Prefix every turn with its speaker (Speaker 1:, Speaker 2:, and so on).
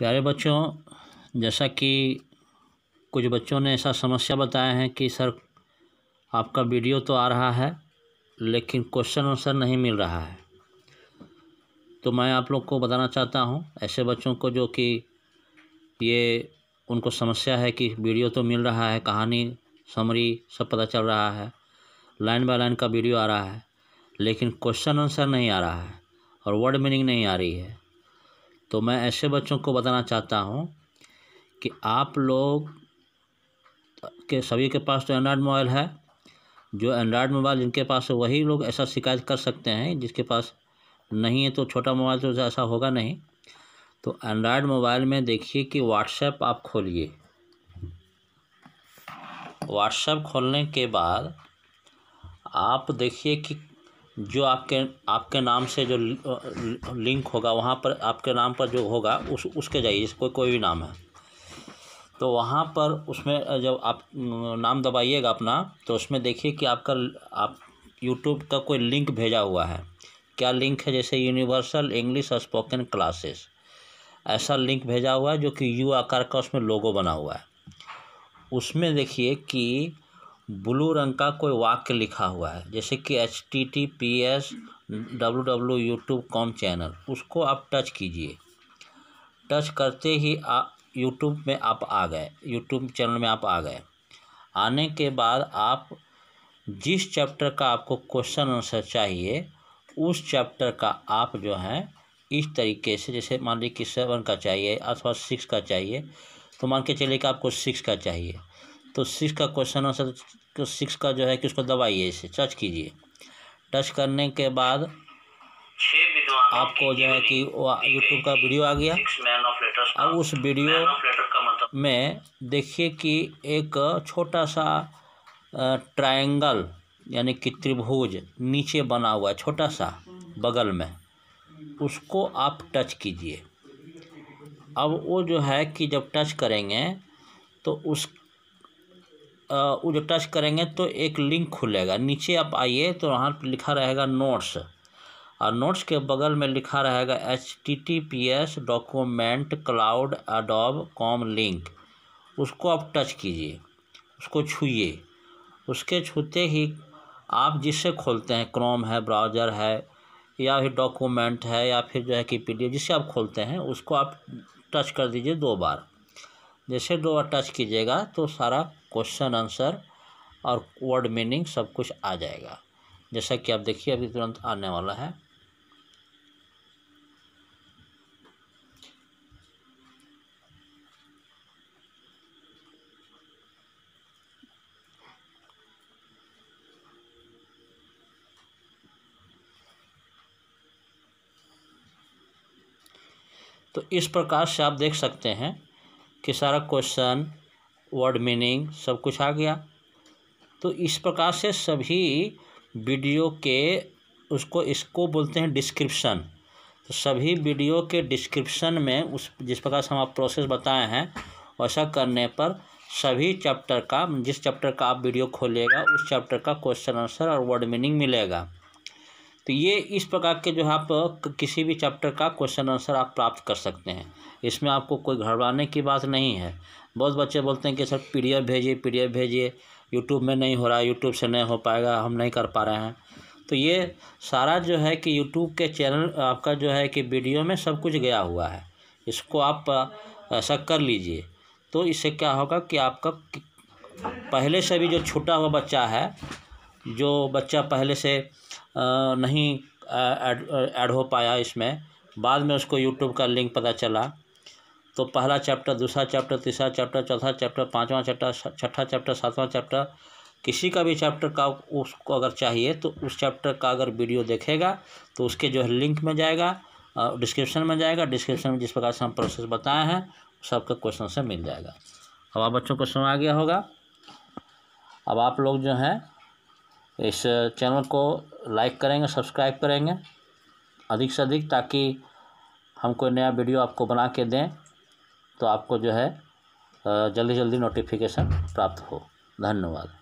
Speaker 1: प्यारे बच्चों जैसा कि कुछ बच्चों ने ऐसा समस्या बताया है कि सर आपका वीडियो तो आ रहा है लेकिन क्वेश्चन आंसर नहीं मिल रहा है तो मैं आप लोग को बताना चाहता हूं ऐसे बच्चों को जो कि ये उनको समस्या है कि वीडियो तो मिल रहा है कहानी समरी सब पता चल रहा है लाइन बाय लाइन का वीडियो आ रहा है लेकिन क्वेश्चन आंसर नहीं आ रहा है और वर्ड मीनिंग नहीं आ रही है तो मैं ऐसे बच्चों को बताना चाहता हूँ कि आप लोग के सभी के पास तो एंड्रॉयड मोबाइल है जो एंड्रॉयड मोबाइल जिनके पास है वही लोग ऐसा शिकायत कर सकते हैं जिसके पास नहीं है तो छोटा मोबाइल तो ऐसा होगा नहीं तो एंड्रॉयड मोबाइल में देखिए कि व्हाट्सएप आप खोलिए व्हाट्सएप खोलने के बाद आप देखिए कि जो आपके आपके नाम से जो लिंक होगा वहाँ पर आपके नाम पर जो होगा उस उसके जाइए कोई कोई भी नाम है तो वहाँ पर उसमें जब आप नाम दबाइएगा अपना तो उसमें देखिए कि आपका आप यूट्यूब का कोई लिंक भेजा हुआ है क्या लिंक है जैसे यूनिवर्सल इंग्लिश स्पोकन क्लासेस ऐसा लिंक भेजा हुआ है जो कि यू आकार का उसमें लोगो बना हुआ है उसमें देखिए कि ब्लू रंग का कोई वाक्य लिखा हुआ है जैसे कि H T T P S W W YouTube com channel उसको आप टच कीजिए टच करते ही आ यूट्यूब में आप आ गए यूट्यूब चैनल में आप आ गए आने के बाद आप जिस चैप्टर का आपको क्वेश्चन आंसर चाहिए उस चैप्टर का आप जो है इस तरीके से जैसे मान लीजिए कि सेवन का चाहिए अथवा सिक्स का चाहिए तो मान के चलिए कि आपको सिक्स का चाहिए तो सिक्स का क्वेश्चन आंसर तो सिक्स का जो है कि उसको दबाइए इसे टच कीजिए टच करने के बाद आपको जो है कि यूट्यूब का वीडियो आ गया अब उस वीडियो मतलब में देखिए कि एक छोटा सा ट्रायंगल यानी कि त्रिभुज नीचे बना हुआ है छोटा सा बगल में उसको आप टच कीजिए अब वो जो है कि जब टच करेंगे तो उस वो जब टच करेंगे तो एक लिंक खुलेगा नीचे आप आइए तो वहाँ पर लिखा रहेगा नोट्स और नोट्स के बगल में लिखा रहेगा H T T P S document cloud Adobe com link उसको आप टच कीजिए उसको छूइए उसके छूते ही आप जिससे खोलते हैं क्रोम है ब्राउज़र है या फिर डॉक्यूमेंट है या फिर जो है कि पी जिससे आप खोलते हैं उसको आप टच कर दीजिए दो बार जैसे दो बार टच कीजिएगा तो सारा क्वेश्चन आंसर और वर्ड मीनिंग सब कुछ आ जाएगा जैसा कि आप देखिए अभी तुरंत आने वाला है तो इस प्रकार से आप देख सकते हैं कि सारा क्वेश्चन वर्ड मीनिंग सब कुछ आ गया तो इस प्रकार से सभी वीडियो के उसको इसको बोलते हैं डिस्क्रिप्शन तो सभी वीडियो के डिस्क्रिप्शन में उस जिस प्रकार से हम आप प्रोसेस बताए हैं वैसा करने पर सभी चैप्टर का जिस चैप्टर का आप वीडियो खोलेगा उस चैप्टर का क्वेश्चन आंसर और वर्ड मीनिंग मिलेगा तो ये इस प्रकार के जो है आप किसी भी चैप्टर का क्वेश्चन आंसर आप प्राप्त कर सकते हैं इसमें आपको कोई घबराने की बात नहीं है बहुत बच्चे बोलते हैं कि सर पी डी एफ भेजिए पी डी एफ भेजिए यूट्यूब में नहीं हो रहा है यूट्यूब से नहीं हो पाएगा हम नहीं कर पा रहे हैं तो ये सारा जो है कि यूट्यूब के चैनल आपका जो है कि वीडियो में सब कुछ गया हुआ है इसको आप ऐसा कर लीजिए तो इससे क्या होगा कि आपका पहले से भी जो छूटा हुआ बच्चा है जो बच्चा पहले से नहीं ऐड हो पाया इसमें बाद में उसको यूट्यूब का लिंक पता चला तो पहला चैप्टर दूसरा चैप्टर तीसरा चैप्टर चौथा चैप्टर पाँचवा चैप्टर छठा चैप्टर सातवां चैप्टर किसी का भी चैप्टर का उसको अगर चाहिए तो उस चैप्टर का अगर वीडियो देखेगा तो उसके जो है लिंक में जाएगा डिस्क्रिप्शन में जाएगा डिस्क्रिप्शन में जिस प्रकार से हम प्रोसेस बताए हैं सबका क्वेश्चन से मिल जाएगा अब आप बच्चों को समझ आ गया होगा अब आप लोग जो हैं इस चैनल को लाइक करेंगे सब्सक्राइब करेंगे अधिक से अधिक ताकि हम कोई नया वीडियो आपको बना के दें तो आपको जो है जल्दी जल्दी नोटिफिकेशन प्राप्त हो धन्यवाद